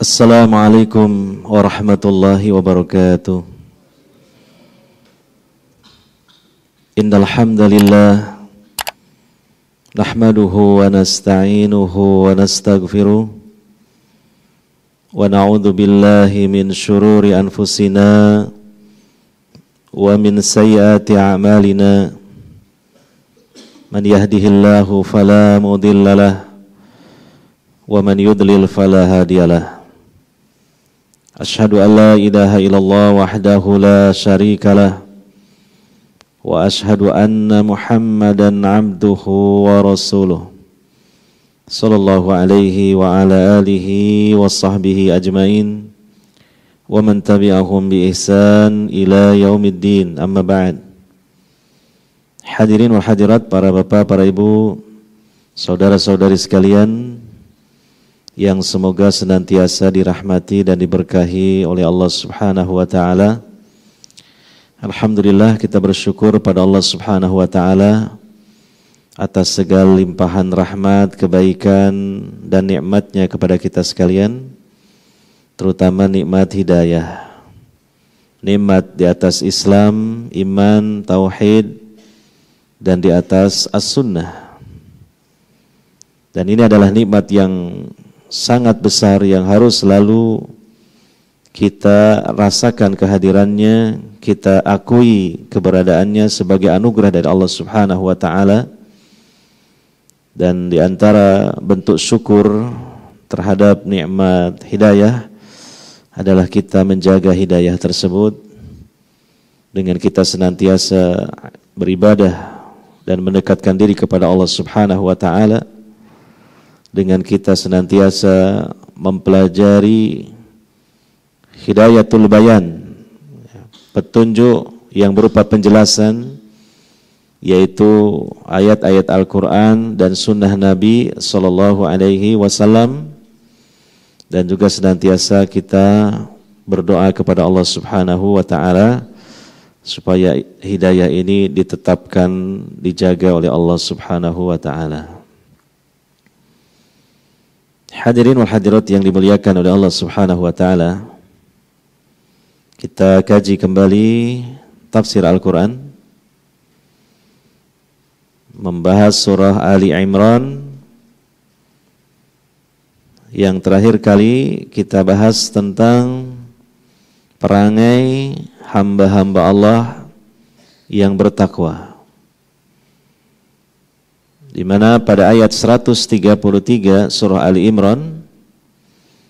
Assalamualaikum warahmatullahi wabarakatuh. Innal hamdalillah nahmaduhu wa nasta'inuhu wa nastaghfiruh wa na'udzu billahi min shururi anfusina wa min sayyiati a'malina man yahdihillahu fala mudilla lah wa man yudlil fala hadiyalah أشهد أن لا إله إلا الله وحده لا شريك له وأشهد أن محمدا عبده ورسوله صلى الله عليه وعلى آله وصحبه أجمعين ومن تبعهم بإحسان إلى يوم الدين أما بعد Hadirin wa hadirat, para bapak, para ibu, saudara-saudari sekalian, yang semoga senantiasa dirahmati dan diberkahi oleh Allah Subhanahu wa taala. Alhamdulillah kita bersyukur pada Allah Subhanahu wa taala atas segala limpahan rahmat, kebaikan dan nikmatnya kepada kita sekalian, terutama nikmat hidayah. Nikmat di atas Islam, iman, tauhid dan di atas as-sunnah. Dan ini adalah nikmat yang sangat besar yang harus selalu kita rasakan kehadirannya, kita akui keberadaannya sebagai anugerah dari Allah Subhanahu wa taala. Dan di antara bentuk syukur terhadap nikmat hidayah adalah kita menjaga hidayah tersebut dengan kita senantiasa beribadah dan mendekatkan diri kepada Allah Subhanahu wa taala dengan kita senantiasa mempelajari hidayatul bayan petunjuk yang berupa penjelasan yaitu ayat-ayat Al-Quran dan sunnah Nabi Sallallahu Alaihi Wasallam dan juga senantiasa kita berdoa kepada Allah Subhanahu Wa Taala supaya hidayah ini ditetapkan dijaga oleh Allah Subhanahu Wa Taala. Hadirin wal hadirat yang dimuliakan oleh Allah Subhanahu wa taala. Kita kaji kembali tafsir Al-Qur'an membahas surah Ali Imran yang terakhir kali kita bahas tentang perangai hamba-hamba Allah yang bertakwa di mana pada ayat 133 surah Ali Imran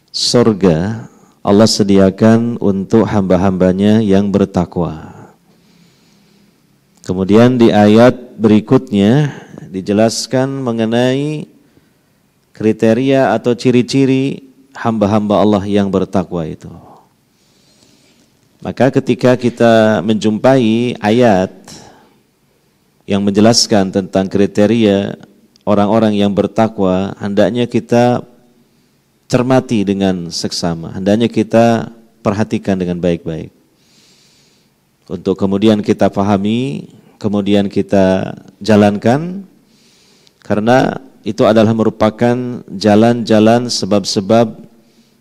surga Allah sediakan untuk hamba-hambanya yang bertakwa. Kemudian di ayat berikutnya dijelaskan mengenai kriteria atau ciri-ciri hamba-hamba Allah yang bertakwa itu. Maka ketika kita menjumpai ayat yang menjelaskan tentang kriteria orang-orang yang bertakwa, hendaknya kita cermati dengan seksama, hendaknya kita perhatikan dengan baik-baik. Untuk kemudian kita pahami, kemudian kita jalankan, karena itu adalah merupakan jalan-jalan sebab-sebab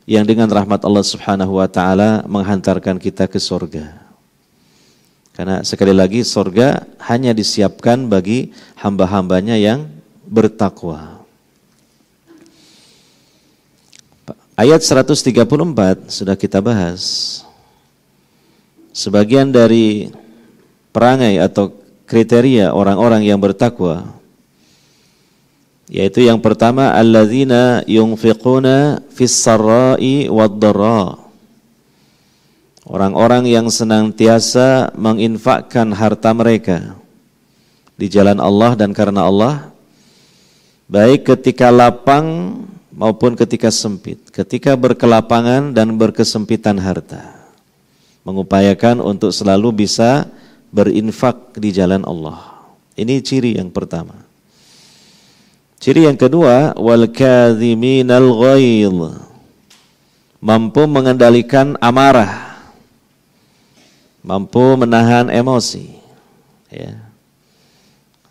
yang dengan rahmat Allah Subhanahu wa taala menghantarkan kita ke surga. Karena sekali lagi sorga hanya disiapkan bagi hamba-hambanya yang bertakwa. Ayat 134 sudah kita bahas. Sebagian dari perangai atau kriteria orang-orang yang bertakwa yaitu yang pertama alladzina yunfiquna fis sarai wad dharra Orang-orang yang senantiasa menginfakkan harta mereka di jalan Allah dan karena Allah, baik ketika lapang maupun ketika sempit, ketika berkelapangan dan berkesempitan harta. Mengupayakan untuk selalu bisa berinfak di jalan Allah. Ini ciri yang pertama. Ciri yang kedua, wal kadhiminal ghaidh. Mampu mengendalikan amarah mampu menahan emosi. Ya.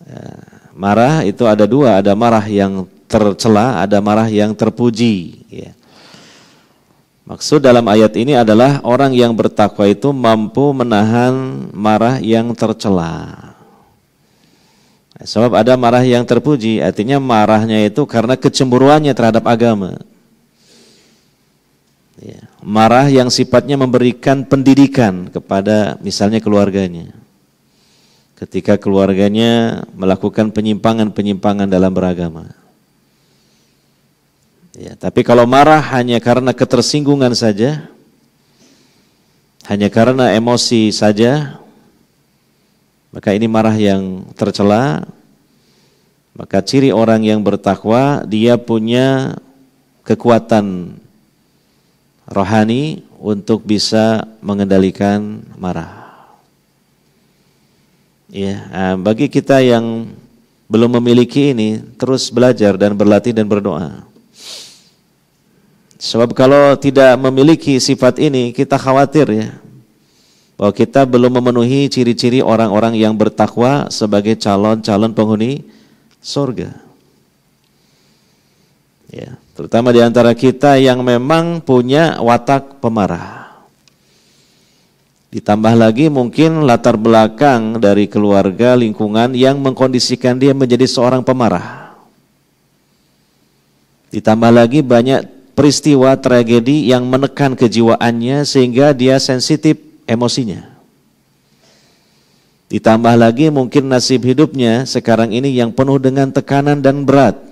ya. Marah itu ada dua, ada marah yang tercela, ada marah yang terpuji. Ya. Maksud dalam ayat ini adalah orang yang bertakwa itu mampu menahan marah yang tercela. Sebab ada marah yang terpuji, artinya marahnya itu karena kecemburuannya terhadap agama ya, marah yang sifatnya memberikan pendidikan kepada misalnya keluarganya. Ketika keluarganya melakukan penyimpangan-penyimpangan dalam beragama. Ya, tapi kalau marah hanya karena ketersinggungan saja, hanya karena emosi saja, maka ini marah yang tercela. Maka ciri orang yang bertakwa dia punya kekuatan rohani untuk bisa mengendalikan marah. Ya, eh, bagi kita yang belum memiliki ini, terus belajar dan berlatih dan berdoa. Sebab kalau tidak memiliki sifat ini, kita khawatir ya, bahwa kita belum memenuhi ciri-ciri orang-orang yang bertakwa sebagai calon-calon penghuni surga. Ya. Terutama di antara kita yang memang punya watak pemarah. Ditambah lagi mungkin latar belakang dari keluarga, lingkungan yang mengkondisikan dia menjadi seorang pemarah. Ditambah lagi banyak peristiwa tragedi yang menekan kejiwaannya sehingga dia sensitif emosinya. Ditambah lagi mungkin nasib hidupnya sekarang ini yang penuh dengan tekanan dan berat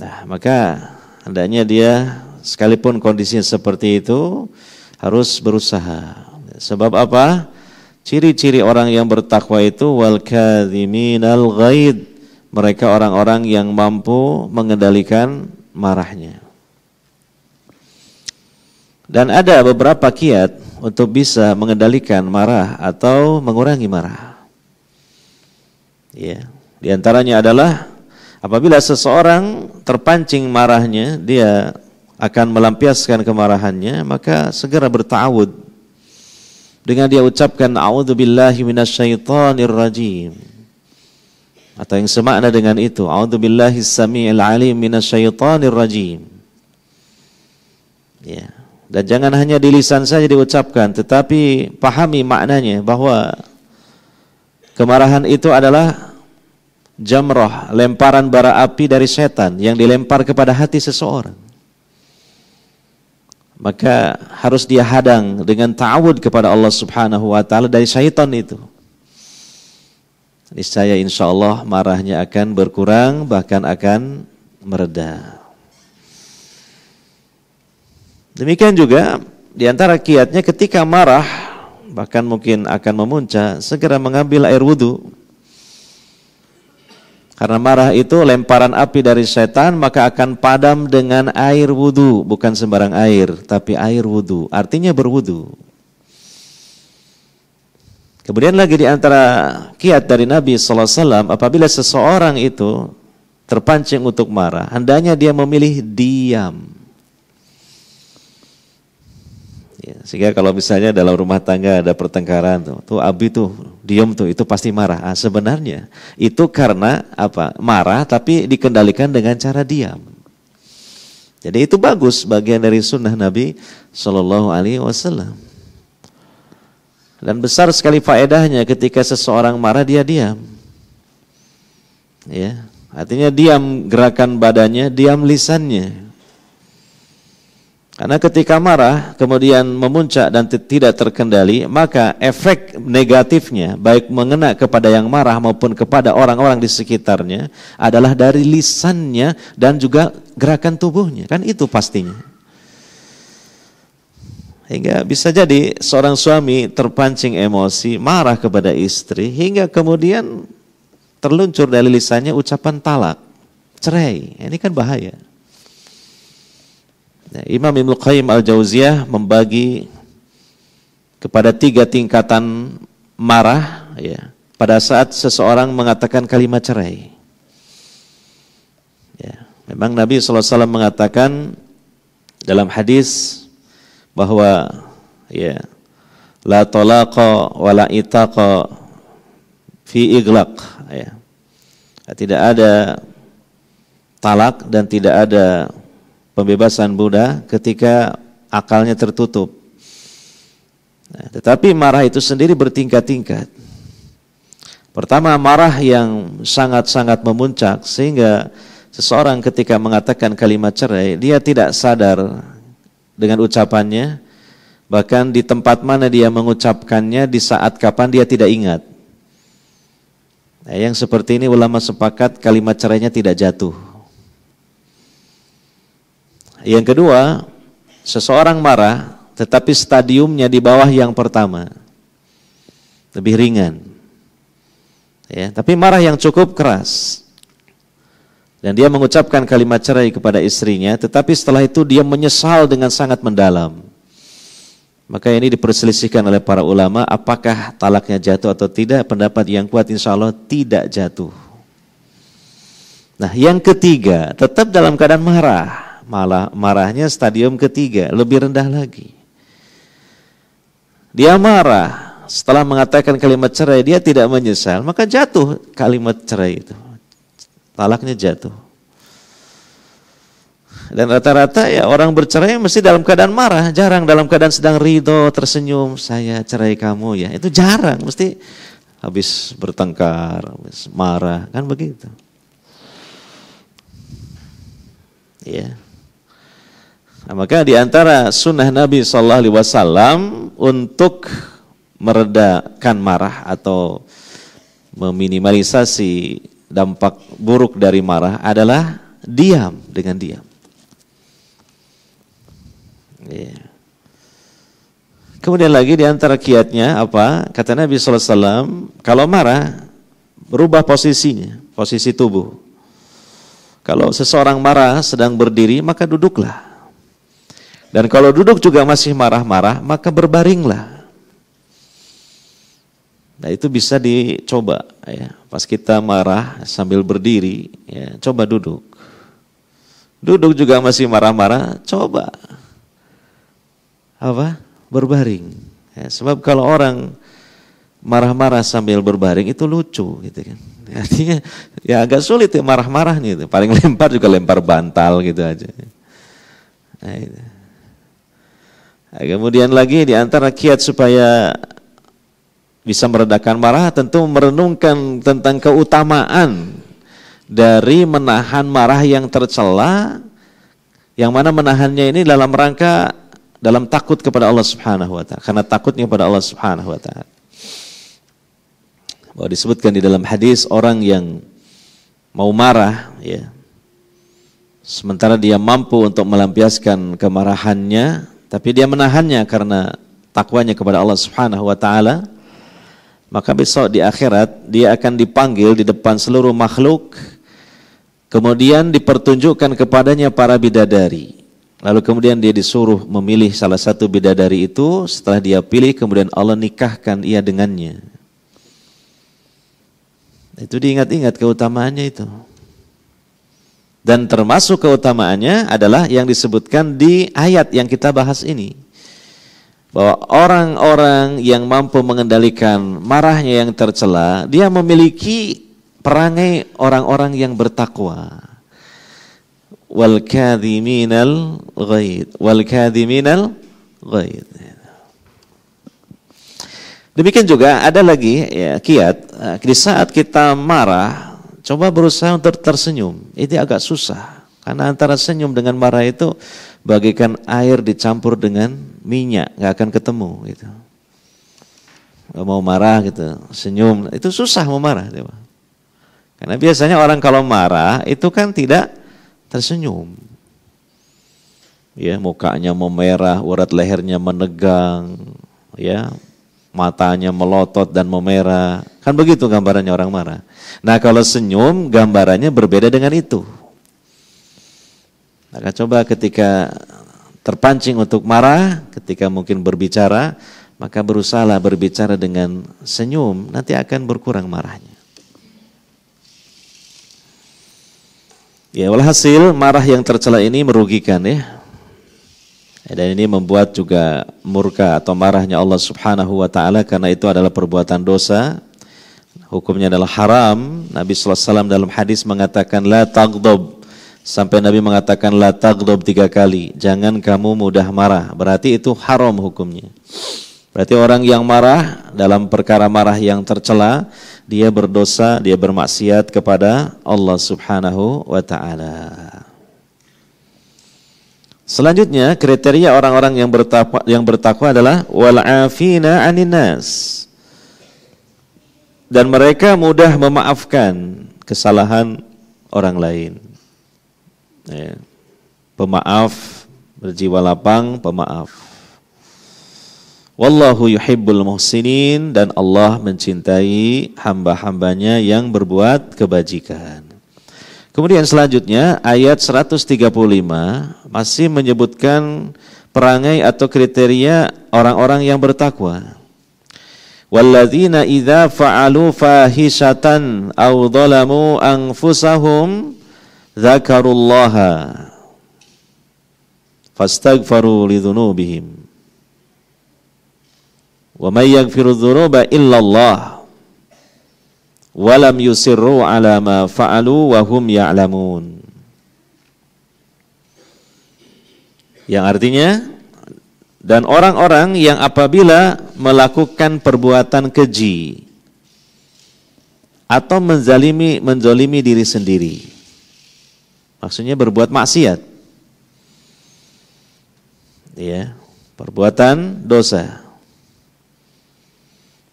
Nah, maka hendaknya dia sekalipun kondisinya seperti itu harus berusaha. Sebab apa? Ciri-ciri orang yang bertakwa itu wal kadziminal ghaid. Mereka orang-orang yang mampu mengendalikan marahnya. Dan ada beberapa kiat untuk bisa mengendalikan marah atau mengurangi marah. Ya, di antaranya adalah Apabila seseorang terpancing marahnya, dia akan melampiaskan kemarahannya, maka segera bertawud dengan dia ucapkan a'udzubillahi rajim atau yang semakna dengan itu sami samiil alim minasyaitonir rajim ya dan jangan hanya di lisan saja diucapkan tetapi pahami maknanya bahwa kemarahan itu adalah Jamroh, lemparan bara api dari setan yang dilempar kepada hati seseorang. Maka harus dia hadang dengan ta'awud kepada Allah subhanahu wa ta'ala dari syaitan itu. Niscaya insya Allah marahnya akan berkurang bahkan akan mereda. Demikian juga di antara kiatnya ketika marah bahkan mungkin akan memuncak segera mengambil air wudhu karena marah itu lemparan api dari setan maka akan padam dengan air wudhu. Bukan sembarang air, tapi air wudhu. Artinya berwudhu. Kemudian lagi di antara kiat dari Nabi SAW, apabila seseorang itu terpancing untuk marah, hendaknya dia memilih diam. Ya, sehingga kalau misalnya dalam rumah tangga ada pertengkaran tuh, tuh Abi tuh diem tuh, itu pasti marah. Ah, sebenarnya itu karena apa? Marah tapi dikendalikan dengan cara diam. Jadi itu bagus bagian dari sunnah Nabi Shallallahu Alaihi Wasallam. Dan besar sekali faedahnya ketika seseorang marah dia diam. Ya, artinya diam gerakan badannya, diam lisannya, karena ketika marah kemudian memuncak dan tidak terkendali, maka efek negatifnya baik mengena kepada yang marah maupun kepada orang-orang di sekitarnya adalah dari lisannya dan juga gerakan tubuhnya. Kan itu pastinya. Hingga bisa jadi seorang suami terpancing emosi, marah kepada istri hingga kemudian terluncur dari lisannya ucapan talak, cerai. Ini kan bahaya. Ya, Imam Ibnu Qayyim Al-Jauziyah membagi kepada tiga tingkatan marah ya, pada saat seseorang mengatakan kalimat cerai. Ya, memang Nabi SAW mengatakan dalam hadis bahwa ya la talaqa wa la itaqa fi iglaq ya. Tidak ada talak dan tidak ada pembebasan Buddha ketika akalnya tertutup. Nah, tetapi marah itu sendiri bertingkat-tingkat. Pertama marah yang sangat-sangat memuncak sehingga seseorang ketika mengatakan kalimat cerai dia tidak sadar dengan ucapannya bahkan di tempat mana dia mengucapkannya di saat kapan dia tidak ingat. Nah, yang seperti ini ulama sepakat kalimat cerainya tidak jatuh. Yang kedua, seseorang marah tetapi stadiumnya di bawah yang pertama. Lebih ringan. Ya, tapi marah yang cukup keras. Dan dia mengucapkan kalimat cerai kepada istrinya, tetapi setelah itu dia menyesal dengan sangat mendalam. Maka ini diperselisihkan oleh para ulama, apakah talaknya jatuh atau tidak, pendapat yang kuat insya Allah tidak jatuh. Nah yang ketiga, tetap dalam keadaan marah malah marahnya stadium ketiga, lebih rendah lagi. Dia marah setelah mengatakan kalimat cerai, dia tidak menyesal, maka jatuh kalimat cerai itu. Talaknya jatuh. Dan rata-rata ya orang bercerai mesti dalam keadaan marah, jarang dalam keadaan sedang rido tersenyum, saya cerai kamu ya. Itu jarang, mesti habis bertengkar, habis marah, kan begitu. Ya. Yeah. Nah, maka di antara sunnah Nabi Shallallahu Alaihi Wasallam untuk meredakan marah atau meminimalisasi dampak buruk dari marah adalah diam dengan diam. Yeah. Kemudian lagi di antara kiatnya apa? Kata Nabi Shallallahu Alaihi Wasallam, kalau marah, berubah posisinya, posisi tubuh. Kalau seseorang marah sedang berdiri, maka duduklah. Dan kalau duduk juga masih marah-marah, maka berbaringlah. Nah itu bisa dicoba ya. Pas kita marah sambil berdiri, ya, coba duduk. Duduk juga masih marah-marah, coba apa berbaring. Ya, sebab kalau orang marah-marah sambil berbaring itu lucu gitu kan. Artinya ya agak sulit ya marah-marah gitu. Paling lempar juga lempar bantal gitu aja. Nah, itu. Nah, kemudian lagi di antara kiat supaya bisa meredakan marah tentu merenungkan tentang keutamaan dari menahan marah yang tercela yang mana menahannya ini dalam rangka dalam takut kepada Allah Subhanahu wa taala karena takutnya kepada Allah Subhanahu wa taala. Bahwa disebutkan di dalam hadis orang yang mau marah ya sementara dia mampu untuk melampiaskan kemarahannya tapi dia menahannya karena takwanya kepada Allah Subhanahu wa taala. Maka besok di akhirat dia akan dipanggil di depan seluruh makhluk kemudian dipertunjukkan kepadanya para bidadari. Lalu kemudian dia disuruh memilih salah satu bidadari itu, setelah dia pilih kemudian Allah nikahkan ia dengannya. Itu diingat-ingat keutamaannya itu. Dan termasuk keutamaannya adalah yang disebutkan di ayat yang kita bahas ini. Bahwa orang-orang yang mampu mengendalikan marahnya yang tercela, dia memiliki perangai orang-orang yang bertakwa. Wal kadhiminal ghaid. Demikian juga ada lagi ya, kiat eh, di saat kita marah Coba berusaha untuk tersenyum. itu agak susah. Karena antara senyum dengan marah itu bagaikan air dicampur dengan minyak. nggak akan ketemu gitu. Gak mau marah gitu, senyum. Itu susah mau marah. Gitu. Karena biasanya orang kalau marah itu kan tidak tersenyum. Ya, mukanya memerah, urat lehernya menegang, ya, matanya melotot dan memerah. Kan begitu gambarannya orang marah. Nah kalau senyum gambarannya berbeda dengan itu. Maka nah, coba ketika terpancing untuk marah, ketika mungkin berbicara, maka berusahalah berbicara dengan senyum, nanti akan berkurang marahnya. Ya, walhasil marah yang tercela ini merugikan ya. Dan ini membuat juga murka atau marahnya Allah Subhanahu wa taala karena itu adalah perbuatan dosa. Hukumnya adalah haram. Nabi sallallahu alaihi wasallam dalam hadis mengatakan la taghdab. Sampai Nabi mengatakan la taghdab tiga kali. Jangan kamu mudah marah. Berarti itu haram hukumnya. Berarti orang yang marah dalam perkara marah yang tercela, dia berdosa, dia bermaksiat kepada Allah Subhanahu wa taala. Selanjutnya kriteria orang-orang yang bertakwa yang bertakwa adalah wal afina aninas. Dan mereka mudah memaafkan kesalahan orang lain. Ya. Pemaaf, berjiwa lapang, pemaaf. Wallahu yuhibbul muhsinin dan Allah mencintai hamba-hambanya yang berbuat kebajikan. Kemudian selanjutnya ayat 135 masih menyebutkan perangai atau kriteria orang-orang yang bertakwa. Walladzina idza fa'alu fahisatan aw dhalamu anfusahum dzakarullaha fastaghfaru lidzunubihim. Wa may yaghfiru dzunuba illallah walam yusirru ala ma fa'alu wa hum ya'lamun. Yang artinya dan orang-orang yang apabila melakukan perbuatan keji atau menzalimi menzalimi diri sendiri. Maksudnya berbuat maksiat. Ya, perbuatan dosa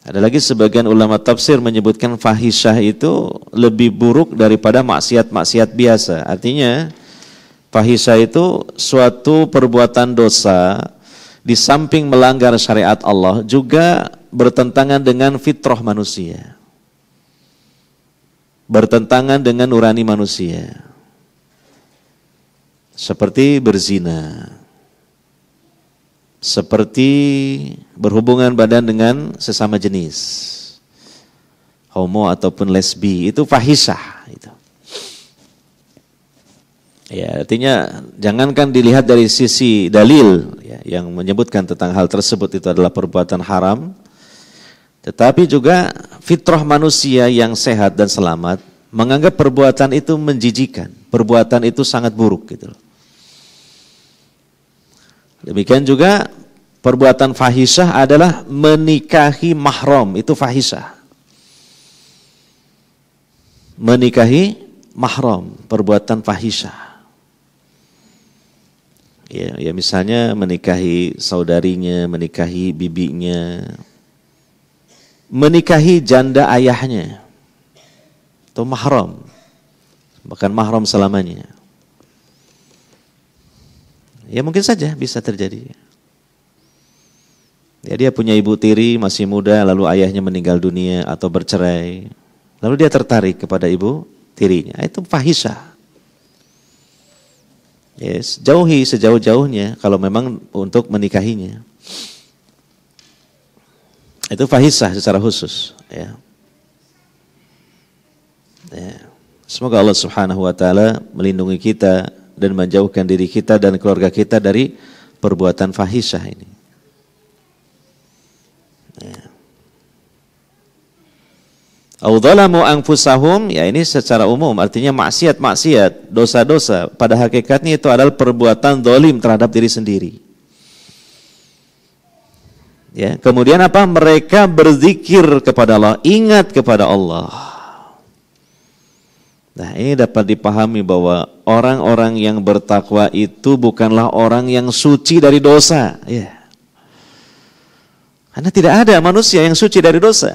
ada lagi sebagian ulama tafsir menyebutkan fahisyah itu lebih buruk daripada maksiat-maksiat biasa. Artinya fahisyah itu suatu perbuatan dosa di samping melanggar syariat Allah juga bertentangan dengan fitrah manusia. Bertentangan dengan nurani manusia. Seperti berzina, seperti berhubungan badan dengan sesama jenis homo ataupun lesbi itu fahisah itu ya artinya jangankan dilihat dari sisi dalil ya, yang menyebutkan tentang hal tersebut itu adalah perbuatan haram tetapi juga fitrah manusia yang sehat dan selamat menganggap perbuatan itu menjijikan perbuatan itu sangat buruk gitu loh Demikian juga perbuatan fahisah adalah menikahi mahram, itu fahisah. Menikahi mahram, perbuatan fahisah. Ya, ya misalnya menikahi saudarinya, menikahi bibinya, menikahi janda ayahnya, itu mahram, bahkan mahram selamanya. Ya mungkin saja bisa terjadi. Ya dia punya ibu tiri masih muda lalu ayahnya meninggal dunia atau bercerai. Lalu dia tertarik kepada ibu tirinya. Itu fahisha. Yes, jauhi sejauh-jauhnya kalau memang untuk menikahinya. Itu fahisha secara khusus, ya. ya. Semoga Allah Subhanahu wa taala melindungi kita dan menjauhkan diri kita dan keluarga kita dari perbuatan fahisyah ini. Ya. Audhalamu anfusahum, ya ini secara umum, artinya maksiat-maksiat, dosa-dosa. Pada hakikatnya itu adalah perbuatan dolim terhadap diri sendiri. Ya, kemudian apa? Mereka berzikir kepada Allah, ingat kepada Allah. Nah ini dapat dipahami bahwa orang-orang yang bertakwa itu bukanlah orang yang suci dari dosa. Ya. Karena tidak ada manusia yang suci dari dosa.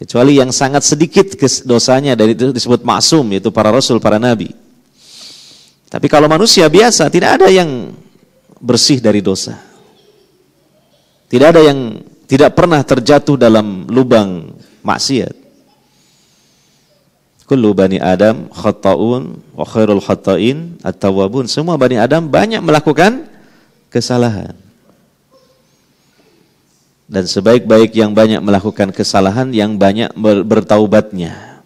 Kecuali yang sangat sedikit dosanya dari itu disebut maksum, yaitu para rasul, para nabi. Tapi kalau manusia biasa, tidak ada yang bersih dari dosa. Tidak ada yang tidak pernah terjatuh dalam lubang maksiat. Kullu bani Adam khata'un wa khairul khata'in at-tawwabun. Semua bani Adam banyak melakukan kesalahan. Dan sebaik-baik yang banyak melakukan kesalahan yang banyak bertaubatnya.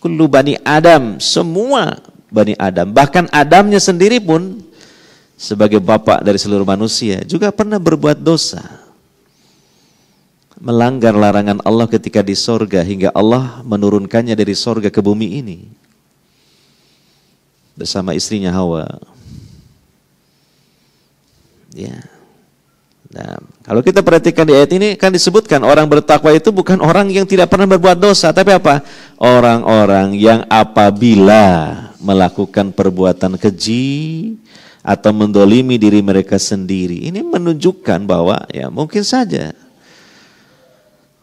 Kullu bani Adam, semua bani Adam, bahkan Adamnya sendiri pun sebagai bapak dari seluruh manusia juga pernah berbuat dosa melanggar larangan Allah ketika di sorga hingga Allah menurunkannya dari sorga ke bumi ini bersama istrinya Hawa. Ya. Nah, kalau kita perhatikan di ayat ini kan disebutkan orang bertakwa itu bukan orang yang tidak pernah berbuat dosa, tapi apa? Orang-orang yang apabila melakukan perbuatan keji atau mendolimi diri mereka sendiri. Ini menunjukkan bahwa ya mungkin saja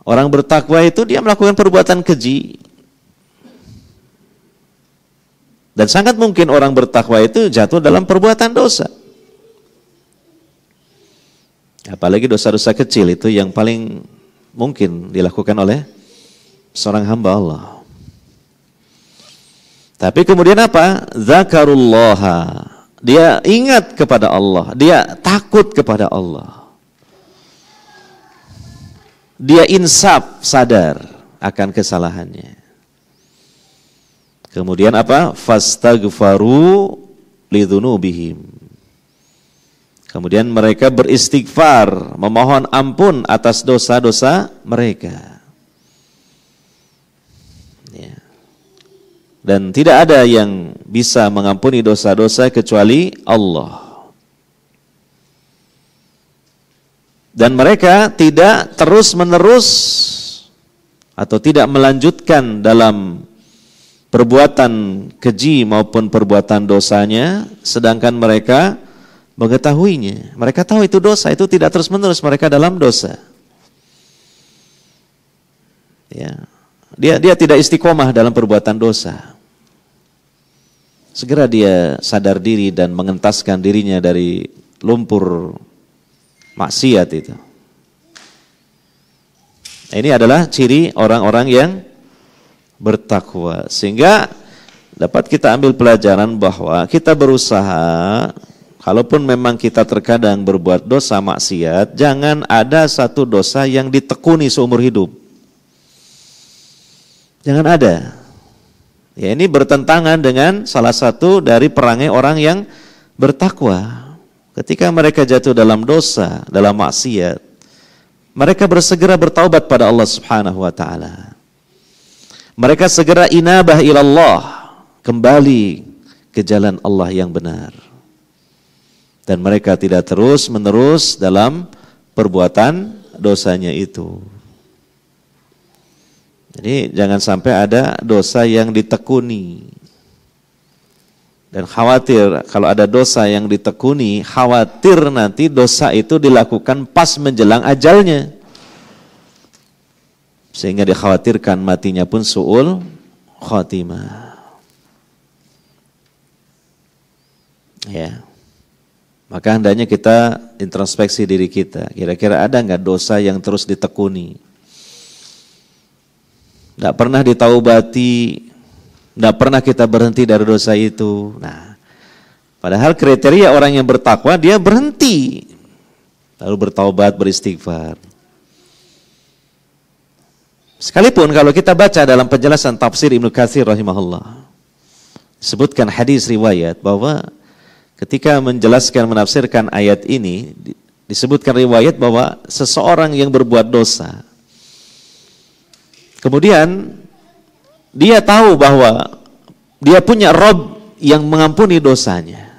Orang bertakwa itu dia melakukan perbuatan keji. Dan sangat mungkin orang bertakwa itu jatuh dalam perbuatan dosa. Apalagi dosa-dosa kecil itu yang paling mungkin dilakukan oleh seorang hamba Allah. Tapi kemudian apa? Zakarullah Dia ingat kepada Allah, dia takut kepada Allah dia insaf sadar akan kesalahannya. Kemudian apa? Fastagfaru lidzunubihim. Kemudian mereka beristighfar, memohon ampun atas dosa-dosa mereka. Ya. Dan tidak ada yang bisa mengampuni dosa-dosa kecuali Allah. Dan mereka tidak terus-menerus atau tidak melanjutkan dalam perbuatan keji maupun perbuatan dosanya, sedangkan mereka mengetahuinya. Mereka tahu itu dosa, itu tidak terus-menerus mereka dalam dosa. Ya. Dia dia tidak istiqomah dalam perbuatan dosa. Segera dia sadar diri dan mengentaskan dirinya dari lumpur maksiat itu. Nah, ini adalah ciri orang-orang yang bertakwa. Sehingga dapat kita ambil pelajaran bahwa kita berusaha kalaupun memang kita terkadang berbuat dosa maksiat, jangan ada satu dosa yang ditekuni seumur hidup. Jangan ada. Ya ini bertentangan dengan salah satu dari perangai orang yang bertakwa. Ketika mereka jatuh dalam dosa, dalam maksiat, mereka bersegera bertaubat pada Allah Subhanahu wa taala. Mereka segera inabah Allah kembali ke jalan Allah yang benar. Dan mereka tidak terus-menerus dalam perbuatan dosanya itu. Jadi jangan sampai ada dosa yang ditekuni. Dan khawatir kalau ada dosa yang ditekuni, khawatir nanti dosa itu dilakukan pas menjelang ajalnya. Sehingga dikhawatirkan matinya pun su'ul khotimah. Ya. Maka hendaknya kita introspeksi diri kita. Kira-kira ada nggak dosa yang terus ditekuni? Tidak pernah ditaubati, tidak pernah kita berhenti dari dosa itu. Nah, padahal kriteria orang yang bertakwa dia berhenti. Lalu bertaubat, beristighfar. Sekalipun kalau kita baca dalam penjelasan tafsir Ibnu Katsir rahimahullah. Sebutkan hadis riwayat bahwa ketika menjelaskan menafsirkan ayat ini disebutkan riwayat bahwa seseorang yang berbuat dosa kemudian dia tahu bahwa dia punya Rob yang mengampuni dosanya.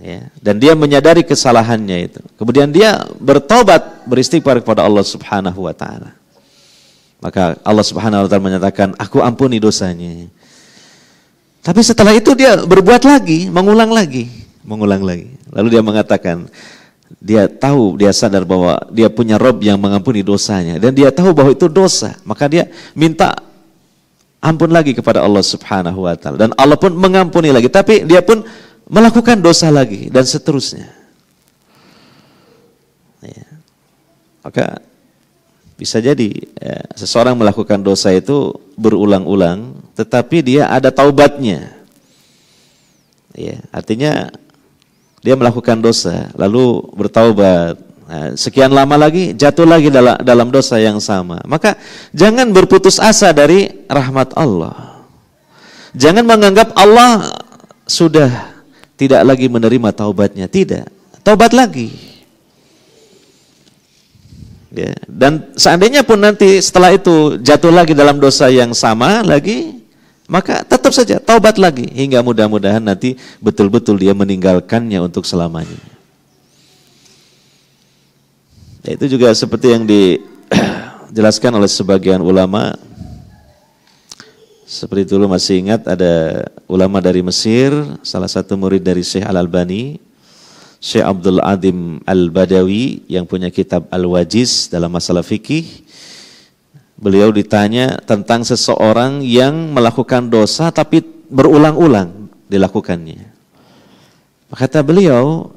Ya, dan dia menyadari kesalahannya itu. Kemudian dia bertobat, beristighfar kepada Allah Subhanahu wa taala. Maka Allah Subhanahu wa taala menyatakan, "Aku ampuni dosanya." Tapi setelah itu dia berbuat lagi, mengulang lagi, mengulang lagi. Lalu dia mengatakan, dia tahu, dia sadar bahwa dia punya Rob yang mengampuni dosanya. Dan dia tahu bahwa itu dosa. Maka dia minta ampun lagi kepada Allah subhanahu wa ta'ala. Dan Allah pun mengampuni lagi. Tapi dia pun melakukan dosa lagi. Dan seterusnya. Ya. Maka bisa jadi ya, seseorang melakukan dosa itu berulang-ulang, tetapi dia ada taubatnya. Ya, artinya dia melakukan dosa, lalu bertaubat. Nah, sekian lama lagi jatuh lagi dalam dalam dosa yang sama. Maka jangan berputus asa dari rahmat Allah. Jangan menganggap Allah sudah tidak lagi menerima taubatnya, tidak. Taubat lagi. Ya, dan seandainya pun nanti setelah itu jatuh lagi dalam dosa yang sama lagi, maka tetap saja taubat lagi hingga mudah-mudahan nanti betul-betul dia meninggalkannya untuk selamanya. Ya, itu juga seperti yang dijelaskan oleh sebagian ulama. Seperti dulu masih ingat ada ulama dari Mesir, salah satu murid dari Syekh Al-Albani, Syekh Abdul Adim Al-Badawi yang punya kitab Al-Wajiz dalam masalah fikih Beliau ditanya tentang seseorang yang melakukan dosa tapi berulang-ulang dilakukannya. Kata beliau,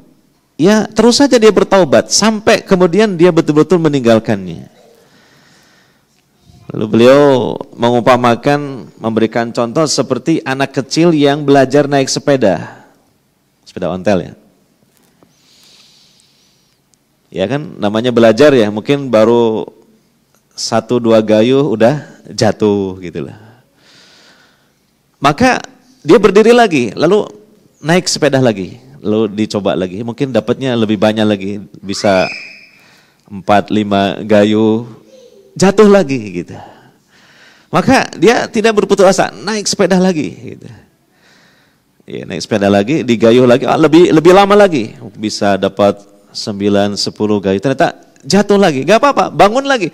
ya terus saja dia bertaubat sampai kemudian dia betul-betul meninggalkannya. Lalu beliau mengumpamakan, memberikan contoh seperti anak kecil yang belajar naik sepeda. Sepeda ontel ya. Ya kan namanya belajar ya, mungkin baru satu dua gayuh udah jatuh gitu lah. Maka dia berdiri lagi, lalu naik sepeda lagi, lalu dicoba lagi. Mungkin dapatnya lebih banyak lagi, bisa empat lima gayuh jatuh lagi gitu. Maka dia tidak berputus asa, naik sepeda lagi gitu. Ya, naik sepeda lagi, digayuh lagi, ah, lebih lebih lama lagi bisa dapat sembilan sepuluh gayuh. Ternyata jatuh lagi. Gak apa-apa, bangun lagi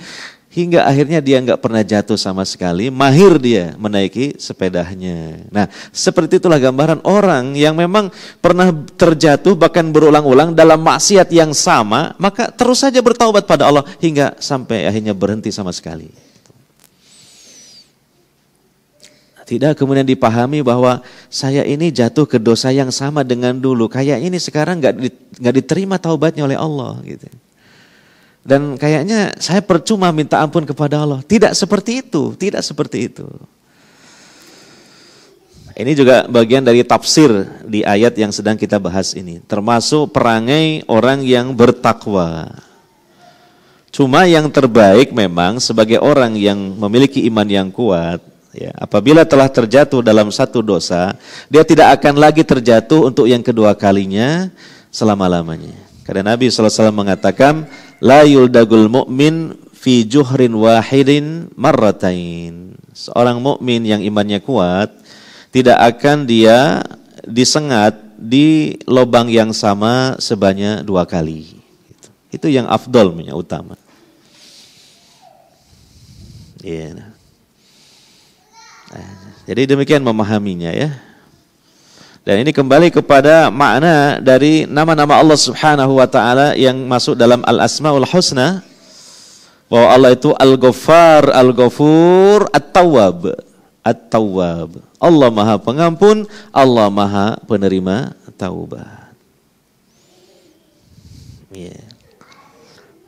hingga akhirnya dia nggak pernah jatuh sama sekali, mahir dia menaiki sepedanya. Nah, seperti itulah gambaran orang yang memang pernah terjatuh bahkan berulang-ulang dalam maksiat yang sama, maka terus saja bertaubat pada Allah hingga sampai akhirnya berhenti sama sekali. Tidak kemudian dipahami bahwa saya ini jatuh ke dosa yang sama dengan dulu. kayak ini sekarang nggak diterima taubatnya oleh Allah gitu. Dan kayaknya saya percuma minta ampun kepada Allah. Tidak seperti itu, tidak seperti itu. Ini juga bagian dari tafsir di ayat yang sedang kita bahas ini. Termasuk perangai orang yang bertakwa. Cuma yang terbaik memang sebagai orang yang memiliki iman yang kuat, ya, apabila telah terjatuh dalam satu dosa, dia tidak akan lagi terjatuh untuk yang kedua kalinya selama-lamanya. Karena Nabi SAW mengatakan, La yuldagul mu'min fi juhrin wahidin marratain. Seorang mukmin yang imannya kuat tidak akan dia disengat di lubang yang sama sebanyak dua kali. Itu yang afdol, punya utama. Yeah. Iya. jadi demikian memahaminya ya. Dan ini kembali kepada makna dari nama-nama Allah Subhanahu wa taala yang masuk dalam Al-Asmaul Husna bahwa Allah itu Al-Ghaffar, Al-Ghafur, At-Tawwab, At-Tawwab. Allah Maha Pengampun, Allah Maha Penerima Taubat. Yeah.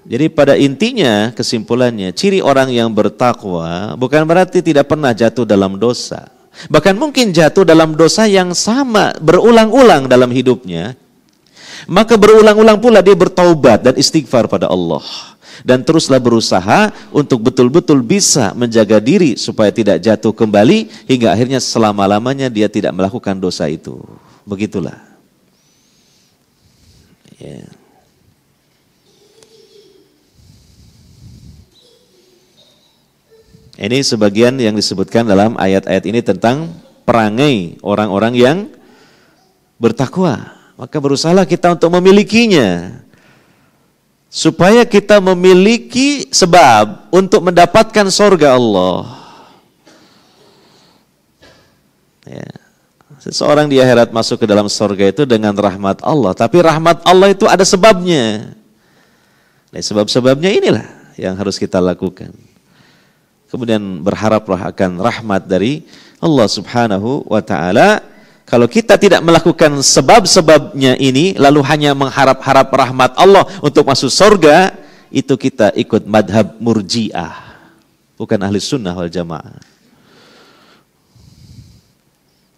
Jadi pada intinya kesimpulannya ciri orang yang bertakwa bukan berarti tidak pernah jatuh dalam dosa bahkan mungkin jatuh dalam dosa yang sama berulang-ulang dalam hidupnya, maka berulang-ulang pula dia bertaubat dan istighfar pada Allah dan teruslah berusaha untuk betul-betul bisa menjaga diri supaya tidak jatuh kembali hingga akhirnya selama-lamanya dia tidak melakukan dosa itu. Begitulah. Yeah. Ini sebagian yang disebutkan dalam ayat-ayat ini tentang perangai orang-orang yang bertakwa. Maka berusaha kita untuk memilikinya. Supaya kita memiliki sebab untuk mendapatkan sorga Allah. Ya. Seseorang di akhirat masuk ke dalam sorga itu dengan rahmat Allah. Tapi rahmat Allah itu ada sebabnya. Nah, sebab-sebabnya inilah yang harus kita lakukan kemudian berharaplah akan rahmat dari Allah Subhanahu wa taala. Kalau kita tidak melakukan sebab-sebabnya ini lalu hanya mengharap-harap rahmat Allah untuk masuk surga, itu kita ikut madhab murjiah. Bukan ahli sunnah wal jamaah.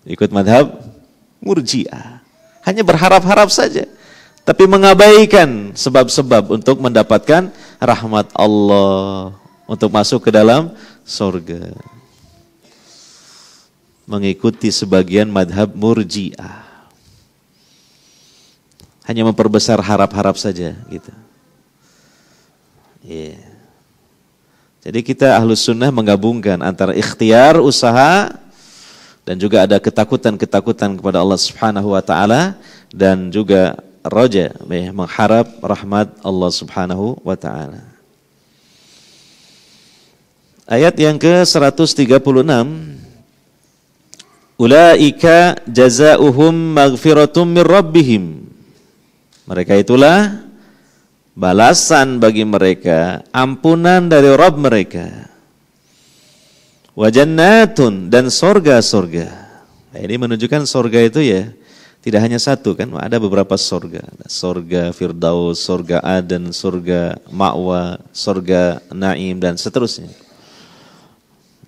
Ikut madhab murjiah. Hanya berharap-harap saja. Tapi mengabaikan sebab-sebab untuk mendapatkan rahmat Allah untuk masuk ke dalam surga. Mengikuti sebagian madhab murjiah. Hanya memperbesar harap-harap saja gitu. Yeah. Jadi kita ahlus sunnah menggabungkan antara ikhtiar, usaha, dan juga ada ketakutan-ketakutan kepada Allah Subhanahu wa taala dan juga roja mengharap rahmat Allah Subhanahu wa taala. Ayat yang ke-136 Ulaika jazauhum maghfiratum min rabbihim Mereka itulah balasan bagi mereka, ampunan dari Rabb mereka. Wa jannatun dan sorga-sorga. Nah, ini menunjukkan sorga itu ya tidak hanya satu kan, ada beberapa sorga. sorga Firdaus, sorga Aden, sorga Ma'wa, sorga Naim dan seterusnya.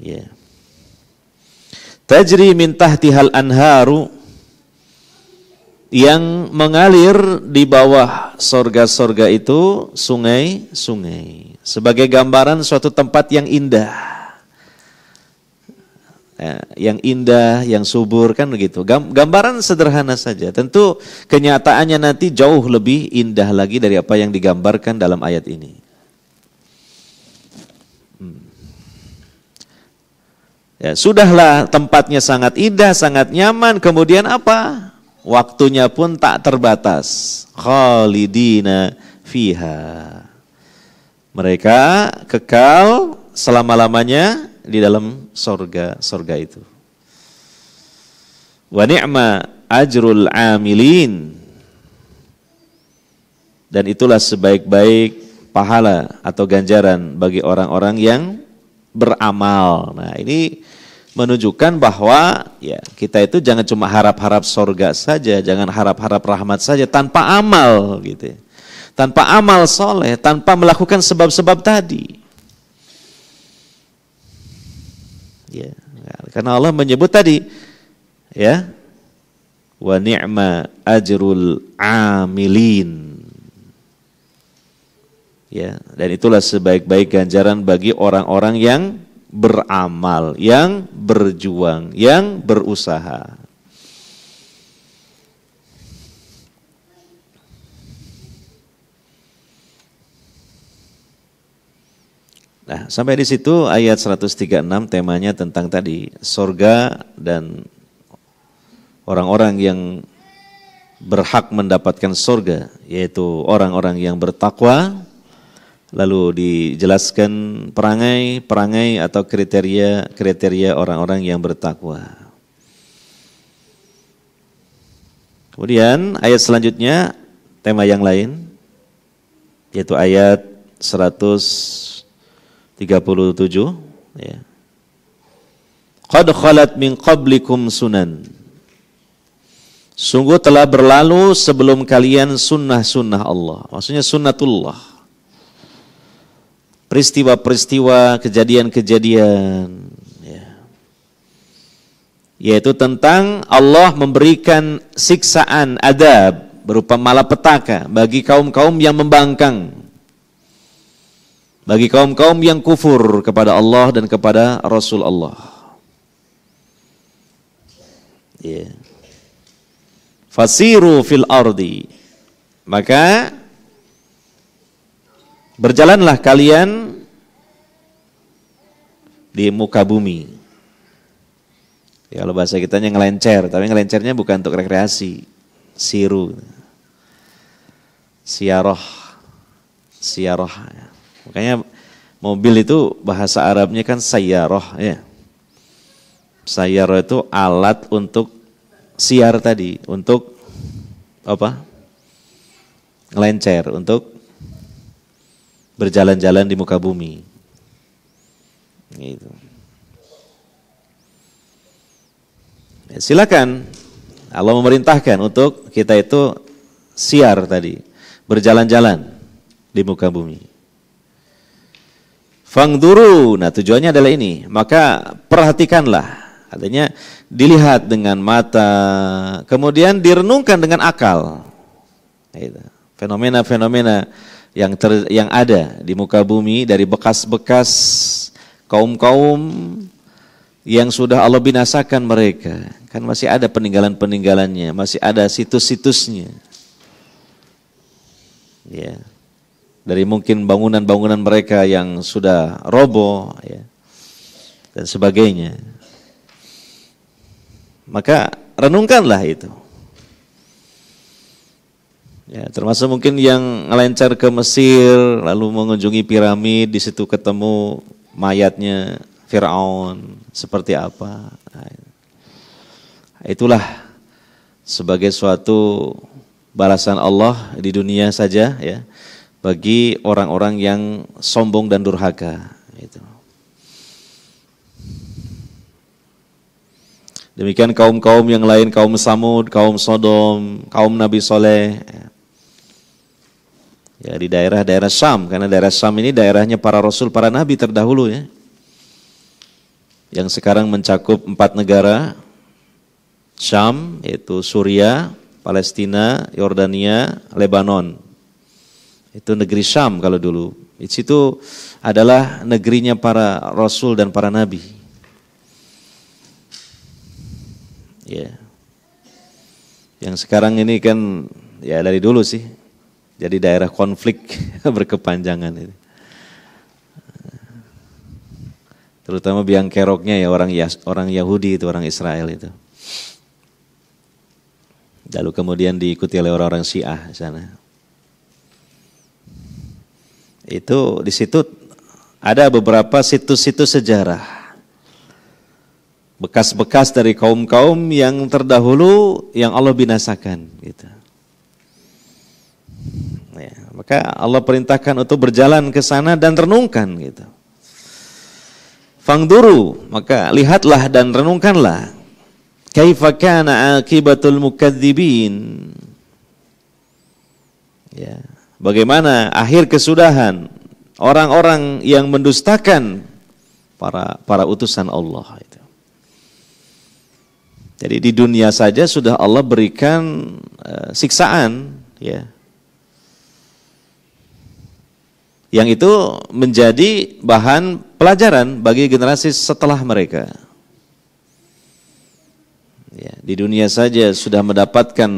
Ya. Tajri min tahtihal anharu yang mengalir di bawah sorga-sorga itu sungai-sungai. Sebagai gambaran suatu tempat yang indah. Ya, yang indah, yang subur kan begitu. Gambaran sederhana saja. Tentu kenyataannya nanti jauh lebih indah lagi dari apa yang digambarkan dalam ayat ini. Ya, sudahlah tempatnya sangat indah, sangat nyaman. Kemudian apa? Waktunya pun tak terbatas. Khalidina fiha. Mereka kekal selama-lamanya di dalam sorga, sorga itu. Wa ni'ma ajrul amilin. Dan itulah sebaik-baik pahala atau ganjaran bagi orang-orang yang beramal. Nah, ini menunjukkan bahwa ya kita itu jangan cuma harap-harap sorga saja, jangan harap-harap rahmat saja tanpa amal gitu. Ya. Tanpa amal soleh, tanpa melakukan sebab-sebab tadi. Ya, karena Allah menyebut tadi ya wa ni'ma ajrul amilin ya dan itulah sebaik-baik ganjaran bagi orang-orang yang beramal yang berjuang yang berusaha Nah, sampai di situ ayat 136 temanya tentang tadi sorga dan orang-orang yang berhak mendapatkan sorga, yaitu orang-orang yang bertakwa lalu dijelaskan perangai, perangai atau kriteria kriteria orang-orang yang bertakwa. Kemudian ayat selanjutnya tema yang lain yaitu ayat 137 ya. Qad khalat min qablikum sunan Sungguh telah berlalu sebelum kalian sunnah-sunnah Allah. Maksudnya sunnatullah peristiwa-peristiwa, kejadian-kejadian. Ya. Yaitu tentang Allah memberikan siksaan adab berupa malapetaka bagi kaum-kaum yang membangkang. Bagi kaum-kaum yang kufur kepada Allah dan kepada Rasul Allah. Ya. Fasiru fil ardi. Maka Berjalanlah kalian di muka bumi. Ya kalau bahasa kitanya ngelencer, tapi ngelencernya bukan untuk rekreasi, siru. Siaroh, siaroh. Makanya mobil itu bahasa Arabnya kan sayaroh ya. Sayaroh itu alat untuk siar tadi, untuk apa? Ngelencer, untuk berjalan-jalan di muka bumi. Gitu. Ya, silakan Allah memerintahkan untuk kita itu siar tadi, berjalan-jalan di muka bumi. Fangduru, nah tujuannya adalah ini, maka perhatikanlah. Artinya dilihat dengan mata, kemudian direnungkan dengan akal. Gitu. Fenomena-fenomena nah, yang ter, yang ada di muka bumi dari bekas-bekas kaum-kaum yang sudah Allah binasakan mereka. Kan masih ada peninggalan-peninggalannya, masih ada situs-situsnya. Ya. Dari mungkin bangunan-bangunan mereka yang sudah roboh ya. Dan sebagainya. Maka renungkanlah itu. Ya, termasuk mungkin yang ngelencer ke Mesir, lalu mengunjungi piramid, di situ ketemu mayatnya Firaun, seperti apa. Nah, itulah sebagai suatu balasan Allah di dunia saja ya bagi orang-orang yang sombong dan durhaka itu. Demikian kaum-kaum yang lain, kaum Samud, kaum Sodom, kaum Nabi Soleh. Ya ya di daerah-daerah Sam karena daerah Sam ini daerahnya para rasul para nabi terdahulu ya yang sekarang mencakup empat negara Syam yaitu Suria, Palestina, Yordania, Lebanon. Itu negeri Syam kalau dulu. Di situ adalah negerinya para rasul dan para nabi. Ya. Yeah. Yang sekarang ini kan ya dari dulu sih jadi daerah konflik berkepanjangan ini. Terutama biang keroknya ya orang orang Yahudi itu, orang Israel itu. Lalu kemudian diikuti oleh orang-orang Syiah di sana. Itu di situ ada beberapa situs-situs sejarah bekas-bekas dari kaum-kaum yang terdahulu yang Allah binasakan gitu. Ya, maka Allah perintahkan untuk berjalan ke sana dan renungkan gitu. Fangduru, maka lihatlah dan renungkanlah. Kaifa kana akibatul mukadzibin? Ya, bagaimana akhir kesudahan orang-orang yang mendustakan para para utusan Allah itu. Jadi di dunia saja sudah Allah berikan uh, siksaan ya yang itu menjadi bahan pelajaran bagi generasi setelah mereka. Ya, di dunia saja sudah mendapatkan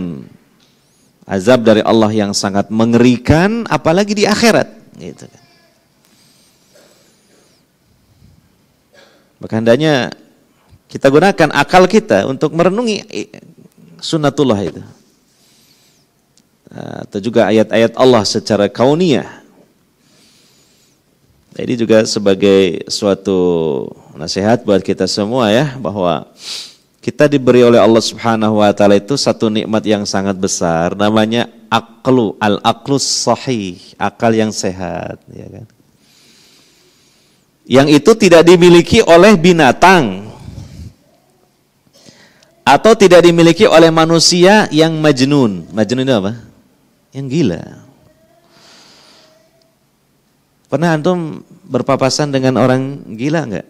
azab dari Allah yang sangat mengerikan, apalagi di akhirat. Gitu. Kan. Maka hendaknya kita gunakan akal kita untuk merenungi sunatullah itu. Ah, atau juga ayat-ayat Allah secara kauniyah ini juga sebagai suatu nasihat buat kita semua ya bahwa kita diberi oleh Allah Subhanahu wa taala itu satu nikmat yang sangat besar namanya aqlu al aqlu sahih, akal yang sehat ya kan. Yang itu tidak dimiliki oleh binatang atau tidak dimiliki oleh manusia yang majnun. Majnun itu apa? Yang gila. Pernah antum berpapasan dengan orang gila enggak?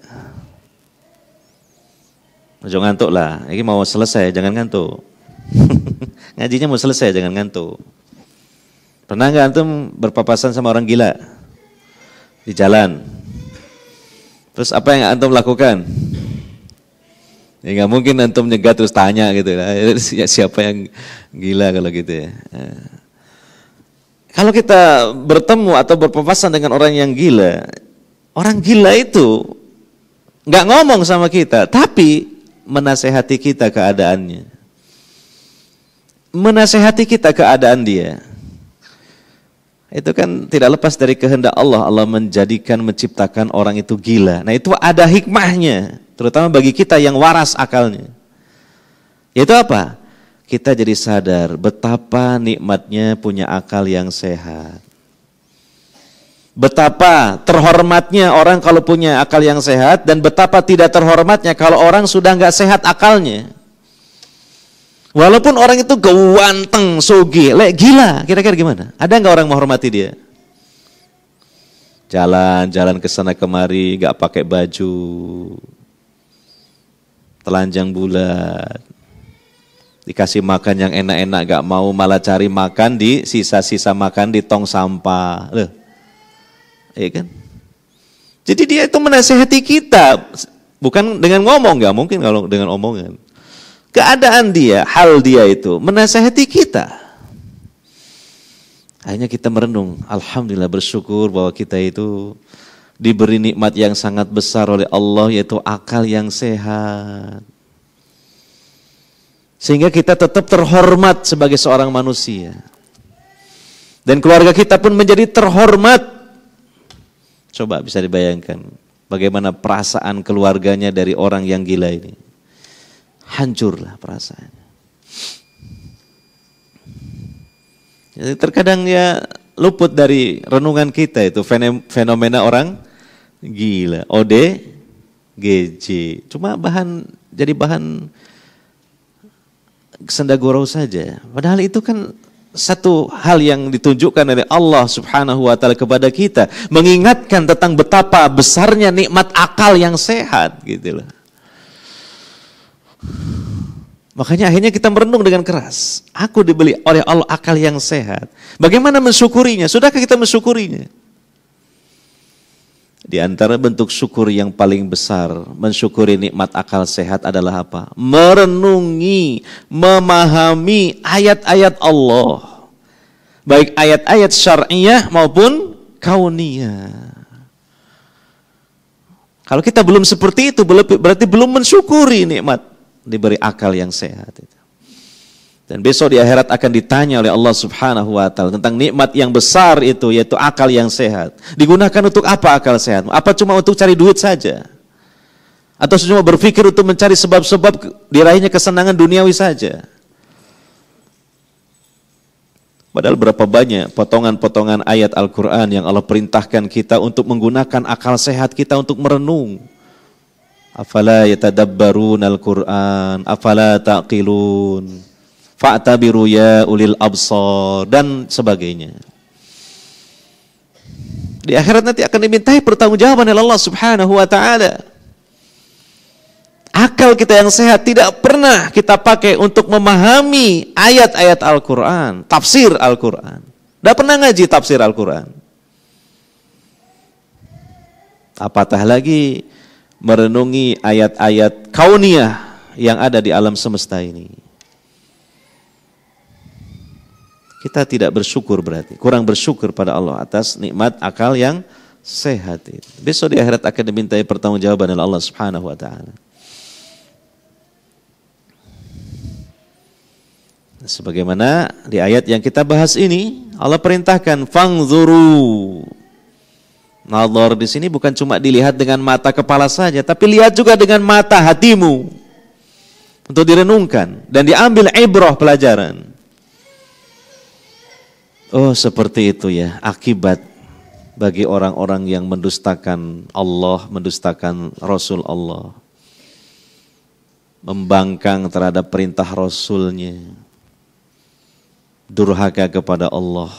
Jangan ngantuk lah, ini mau selesai, jangan ngantuk. Ngajinya mau selesai, jangan ngantuk. Pernah enggak antum berpapasan sama orang gila di jalan? Terus apa yang antum lakukan? Ya enggak mungkin antum nyegah terus tanya gitu ya. lah. Siapa yang gila kalau gitu ya. Eh. Kalau kita bertemu atau berpapasan dengan orang yang gila, Orang gila itu nggak ngomong sama kita, tapi menasehati kita keadaannya. Menasehati kita keadaan dia. Itu kan tidak lepas dari kehendak Allah. Allah menjadikan, menciptakan orang itu gila. Nah itu ada hikmahnya. Terutama bagi kita yang waras akalnya. Itu apa? Kita jadi sadar betapa nikmatnya punya akal yang sehat. Betapa terhormatnya orang kalau punya akal yang sehat dan betapa tidak terhormatnya kalau orang sudah nggak sehat akalnya. Walaupun orang itu ganteng, soge, lek gila, kira-kira gimana? Ada nggak orang menghormati dia? Jalan, jalan ke sana kemari, nggak pakai baju, telanjang bulat, dikasih makan yang enak-enak, nggak mau malah cari makan di sisa-sisa makan di tong sampah. Loh, ya kan? Jadi dia itu menasehati kita, bukan dengan ngomong, nggak mungkin kalau dengan omongan. Keadaan dia, hal dia itu menasehati kita. Akhirnya kita merenung, Alhamdulillah bersyukur bahwa kita itu diberi nikmat yang sangat besar oleh Allah yaitu akal yang sehat. Sehingga kita tetap terhormat sebagai seorang manusia. Dan keluarga kita pun menjadi terhormat Coba bisa dibayangkan bagaimana perasaan keluarganya dari orang yang gila ini. Hancurlah perasaannya. Jadi terkadang ya luput dari renungan kita itu fenomena orang gila. OD, GJ. Cuma bahan jadi bahan sendagurau saja. Padahal itu kan satu hal yang ditunjukkan oleh Allah Subhanahu wa taala kepada kita, mengingatkan tentang betapa besarnya nikmat akal yang sehat gitu loh. Makanya akhirnya kita merenung dengan keras. Aku dibeli oleh Allah akal yang sehat. Bagaimana mensyukurinya? Sudahkah kita mensyukurinya? Di antara bentuk syukur yang paling besar, mensyukuri nikmat akal sehat adalah apa? Merenungi, memahami ayat-ayat Allah. Baik ayat-ayat syariah maupun kauniyah. Kalau kita belum seperti itu, berarti belum mensyukuri nikmat diberi akal yang sehat. Itu. Dan besok di akhirat akan ditanya oleh Allah Subhanahu wa taala tentang nikmat yang besar itu yaitu akal yang sehat. Digunakan untuk apa akal sehat? Apa cuma untuk cari duit saja? Atau cuma berpikir untuk mencari sebab-sebab diraihnya kesenangan duniawi saja? Padahal berapa banyak potongan-potongan ayat Al-Qur'an yang Allah perintahkan kita untuk menggunakan akal sehat kita untuk merenung. Afala yatadabbarun al-Qur'an, afala taqilun fa'tabiru ya ulil absor dan sebagainya. Di akhirat nanti akan dimintai pertanggungjawaban oleh Allah Subhanahu wa taala. Akal kita yang sehat tidak pernah kita pakai untuk memahami ayat-ayat Al-Qur'an, tafsir Al-Qur'an. Tidak pernah ngaji tafsir Al-Qur'an. Apatah lagi merenungi ayat-ayat kauniyah yang ada di alam semesta ini. Kita tidak bersyukur berarti, kurang bersyukur pada Allah atas nikmat akal yang sehat itu. Besok di akhirat akan dimintai pertanggungjawaban oleh Allah Subhanahu wa taala. Sebagaimana di ayat yang kita bahas ini, Allah perintahkan fangzuru. Nador di sini bukan cuma dilihat dengan mata kepala saja, tapi lihat juga dengan mata hatimu. Untuk direnungkan dan diambil ibrah pelajaran. Oh seperti itu ya akibat bagi orang-orang yang mendustakan Allah, mendustakan Rasul Allah. Membangkang terhadap perintah Rasulnya. Durhaka kepada Allah.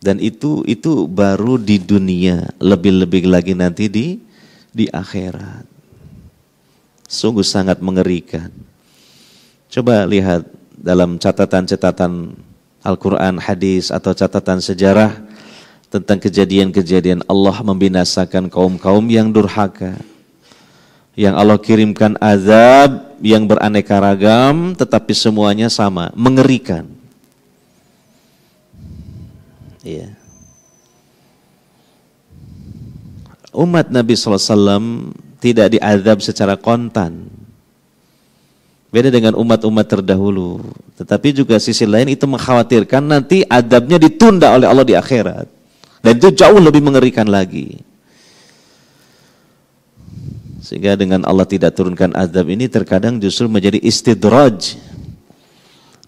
Dan itu itu baru di dunia, lebih-lebih lagi nanti di di akhirat. Sungguh sangat mengerikan. Coba lihat dalam catatan-catatan Al-Quran, hadis atau catatan sejarah tentang kejadian-kejadian Allah membinasakan kaum-kaum yang durhaka. Yang Allah kirimkan azab yang beraneka ragam tetapi semuanya sama, mengerikan. Iya. Umat Nabi SAW tidak diazab secara kontan. Beda dengan umat-umat terdahulu tetapi juga sisi lain itu mengkhawatirkan nanti adabnya ditunda oleh Allah di akhirat. Dan itu jauh lebih mengerikan lagi. Sehingga dengan Allah tidak turunkan adab ini terkadang justru menjadi istidraj.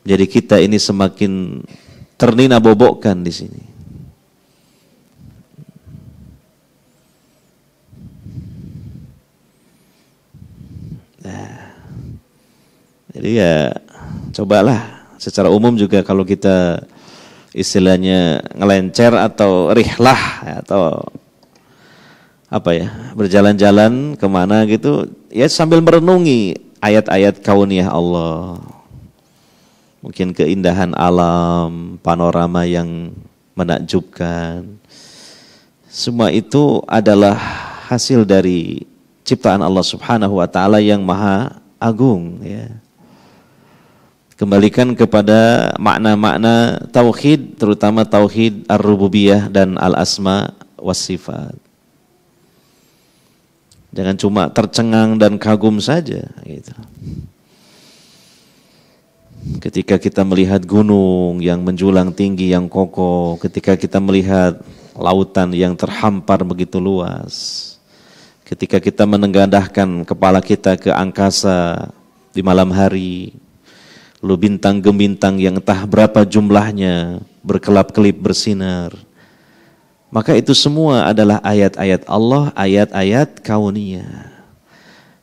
Jadi kita ini semakin ternina bobokkan di sini. Nah. Jadi ya Cobalah secara umum juga kalau kita istilahnya ngelencer atau rihlah ya, atau apa ya berjalan-jalan kemana gitu ya sambil merenungi ayat-ayat kauniyah Allah mungkin keindahan alam panorama yang menakjubkan semua itu adalah hasil dari ciptaan Allah Subhanahu wa taala yang maha agung ya kembalikan kepada makna-makna tauhid terutama tauhid ar-rububiyah dan al-asma was sifat. Jangan cuma tercengang dan kagum saja gitu. Ketika kita melihat gunung yang menjulang tinggi yang kokoh, ketika kita melihat lautan yang terhampar begitu luas. Ketika kita menenggandahkan kepala kita ke angkasa di malam hari, lu bintang-gemintang yang entah berapa jumlahnya berkelap-kelip bersinar. Maka itu semua adalah ayat-ayat Allah, ayat-ayat kaunia.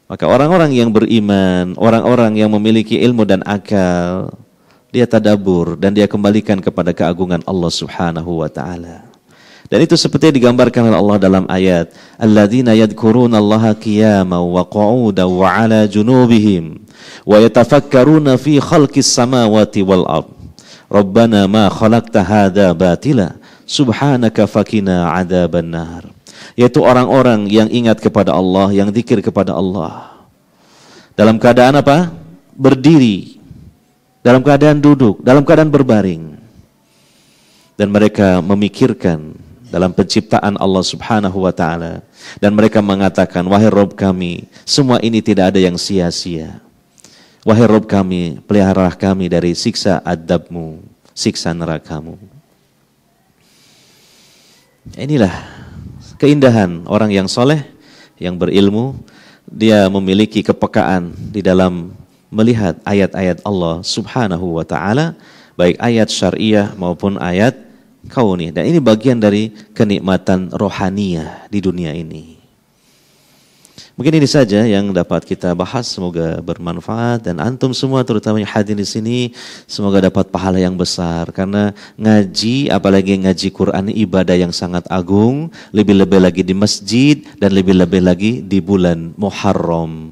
Maka orang-orang yang beriman, orang-orang yang memiliki ilmu dan akal, dia tadabur dan dia kembalikan kepada keagungan Allah Subhanahu wa taala. Dan itu seperti digambarkan oleh Allah dalam ayat, "Alladzina yadhkuruna Allah qiyaman wa qu'udan wa 'ala junubihim wa yatafakkaruna fi khalqis samawati wal ard. Rabbana ma khalaqta hadza batila, subhanaka fakina 'adzaban nar." Yaitu orang-orang yang ingat kepada Allah, yang zikir kepada Allah. Dalam keadaan apa? Berdiri. Dalam keadaan duduk, dalam keadaan berbaring. Dan mereka memikirkan dalam penciptaan Allah Subhanahu wa taala dan mereka mengatakan wahai Rob kami semua ini tidak ada yang sia-sia wahai Rob kami pelihara kami dari siksa adabmu siksa nerakamu inilah keindahan orang yang soleh yang berilmu dia memiliki kepekaan di dalam melihat ayat-ayat Allah Subhanahu wa taala baik ayat syariah maupun ayat kauni dan ini bagian dari kenikmatan rohania di dunia ini. Mungkin ini saja yang dapat kita bahas, semoga bermanfaat dan antum semua terutama yang hadir di sini semoga dapat pahala yang besar karena ngaji apalagi ngaji Quran ibadah yang sangat agung, lebih-lebih lagi di masjid dan lebih-lebih lagi di bulan Muharram.